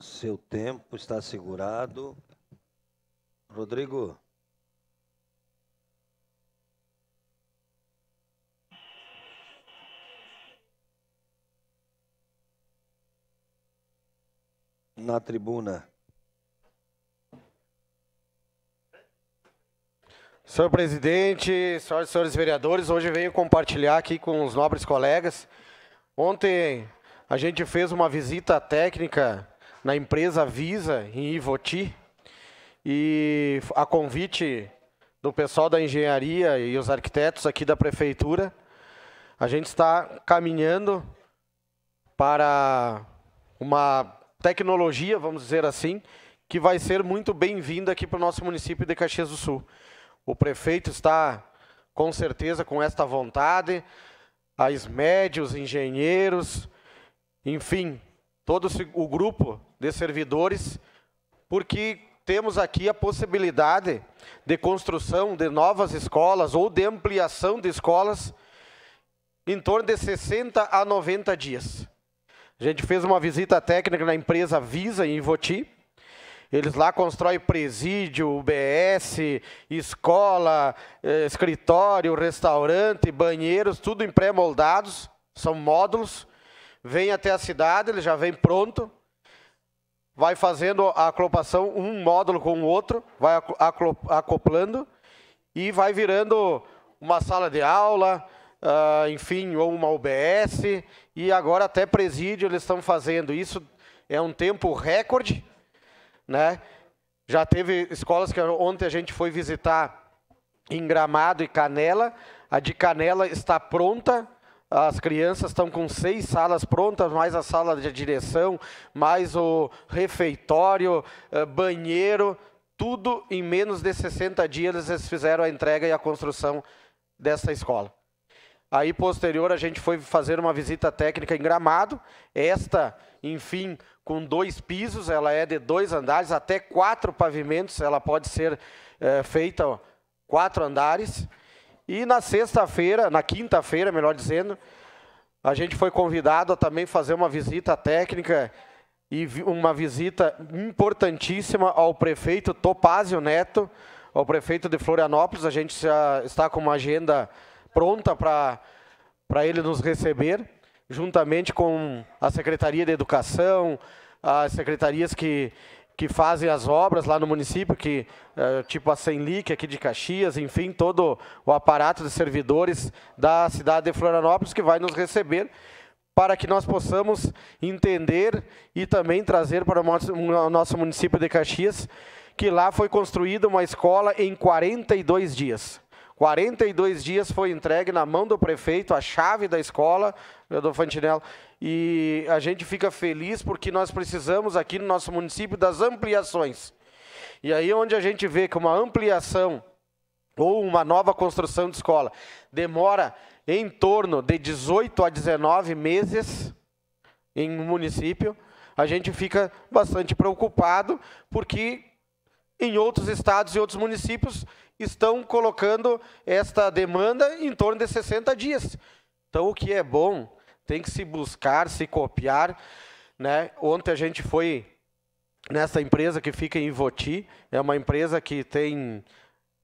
Seu tempo está segurado. Rodrigo. Na tribuna. Senhor presidente, senhoras e senhores vereadores, hoje venho compartilhar aqui com os nobres colegas. Ontem a gente fez uma visita técnica na empresa Visa, em Ivoti. E a convite do pessoal da engenharia e os arquitetos aqui da prefeitura, a gente está caminhando para uma tecnologia, vamos dizer assim, que vai ser muito bem-vinda aqui para o nosso município de Caxias do Sul. O prefeito está, com certeza, com esta vontade, a SMED, engenheiros, enfim, todo o grupo de servidores, porque temos aqui a possibilidade de construção de novas escolas ou de ampliação de escolas em torno de 60 a 90 dias. A gente fez uma visita técnica na empresa Visa em Voti. Eles lá constroem presídio, UBS, escola, eh, escritório, restaurante, banheiros, tudo em pré-moldados, são módulos vem até a cidade, ele já vem pronto, vai fazendo a acoplação um módulo com o outro, vai acoplando e vai virando uma sala de aula, uh, enfim, ou uma UBS, e agora até presídio eles estão fazendo. Isso é um tempo recorde, né? Já teve escolas que ontem a gente foi visitar em Gramado e Canela, a de Canela está pronta, as crianças estão com seis salas prontas, mais a sala de direção, mais o refeitório, eh, banheiro, tudo em menos de 60 dias eles fizeram a entrega e a construção dessa escola. Aí, posterior, a gente foi fazer uma visita técnica em Gramado. Esta, enfim, com dois pisos, ela é de dois andares, até quatro pavimentos, ela pode ser é, feita quatro andares. E na sexta-feira, na quinta-feira, melhor dizendo, a gente foi convidado a também fazer uma visita técnica e uma visita importantíssima ao prefeito Topázio Neto, ao prefeito de Florianópolis. A gente está com uma agenda pronta para ele nos receber, juntamente com a Secretaria de Educação, as secretarias que, que fazem as obras lá no município, que é, tipo a Senlic aqui de Caxias, enfim, todo o aparato de servidores da cidade de Florianópolis que vai nos receber para que nós possamos entender e também trazer para o nosso município de Caxias que lá foi construída uma escola em 42 dias. 42 dias foi entregue na mão do prefeito a chave da escola, do Fantinello, e a gente fica feliz porque nós precisamos aqui no nosso município das ampliações. E aí é onde a gente vê que uma ampliação ou uma nova construção de escola demora em torno de 18 a 19 meses em um município, a gente fica bastante preocupado porque em outros estados e outros municípios estão colocando esta demanda em torno de 60 dias. Então, o que é bom tem que se buscar, se copiar. Né? Ontem a gente foi nessa empresa que fica em Voti, é uma empresa que tem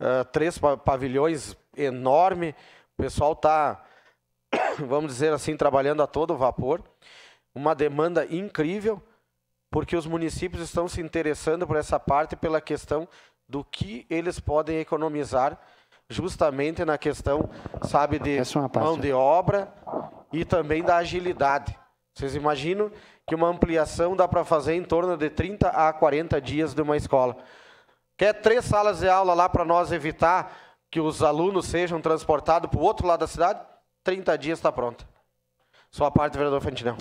uh, três pavilhões enorme, o pessoal está, vamos dizer assim, trabalhando a todo vapor, uma demanda incrível porque os municípios estão se interessando por essa parte pela questão do que eles podem economizar justamente na questão, sabe, de é mão de obra e também da agilidade. Vocês imaginam que uma ampliação dá para fazer em torno de 30 a 40 dias de uma escola. Quer três salas de aula lá para nós evitar que os alunos sejam transportados para o outro lado da cidade? 30 dias está pronto. Sua parte, vereador Fantinel.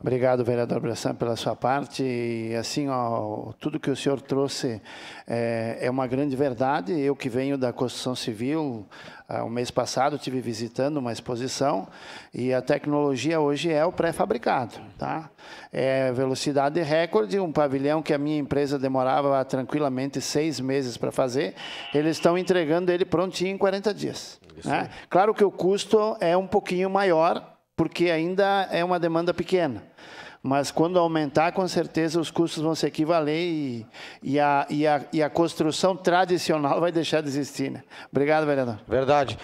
Obrigado, vereador Bressan, pela sua parte. E, assim, ó, tudo que o senhor trouxe é, é, uma grande verdade. Eu que venho da construção civil, ah, o um mês passado tive visitando uma exposição e a tecnologia hoje é o pré-fabricado. Tá? É velocidade recorde, um pavilhão que a minha empresa demorava tranquilamente seis meses para fazer, eles estão entregando ele prontinho em 40 dias. Né? Claro que o custo é um pouquinho maior, porque ainda é uma demanda pequena. Mas quando aumentar, com certeza os custos vão se equivaler e, e, a, e, a, e a construção tradicional vai deixar de existir. Né? Obrigado, vereador. Verdade.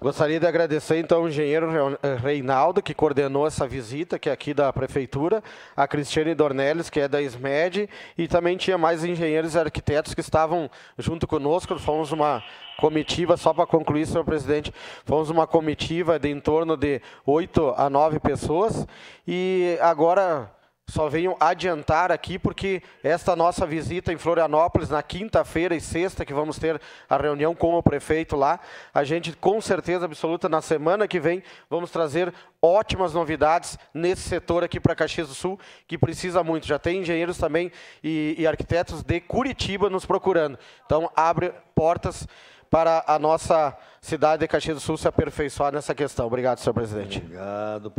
Gostaria de agradecer então ao engenheiro eh, Reinaldo, que coordenou essa visita, que é aqui da Prefeitura, a Cristiane Dornelles, que é da SMED, e também tinha mais engenheiros e arquitetos que estavam junto conosco, fomos uma comitiva, só para concluir, senhor presidente, fomos uma comitiva de em torno de oito a nove pessoas, e agora só venho adiantar aqui, porque esta nossa visita em Florianópolis, na quinta-feira e sexta, que vamos ter a reunião com o prefeito lá, a gente, com certeza absoluta, na semana que vem, vamos trazer ótimas novidades nesse setor aqui para Caxias do Sul, que precisa muito. Já tem engenheiros também e, e arquitetos de Curitiba nos procurando. Então, abre portas para a nossa cidade de Caxias do Sul se aperfeiçoar nessa questão. Obrigado, senhor presidente. Obrigado.